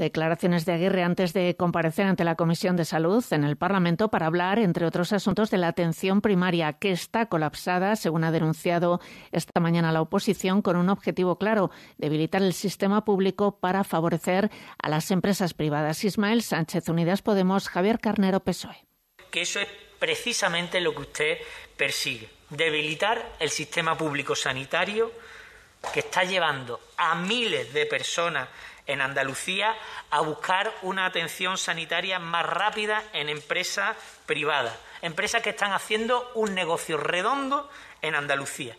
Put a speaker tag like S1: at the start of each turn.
S1: Declaraciones de Aguirre antes de comparecer ante la Comisión de Salud en el Parlamento para hablar, entre otros asuntos, de la atención primaria, que está colapsada, según ha denunciado esta mañana la oposición, con un objetivo claro, debilitar el sistema público para favorecer a las empresas privadas. Ismael Sánchez, Unidas Podemos, Javier Carnero, PSOE.
S2: Que eso es precisamente lo que usted persigue, debilitar el sistema público sanitario que está llevando a miles de personas en Andalucía a buscar una atención sanitaria más rápida en empresas privadas, empresas que están haciendo un negocio redondo en Andalucía.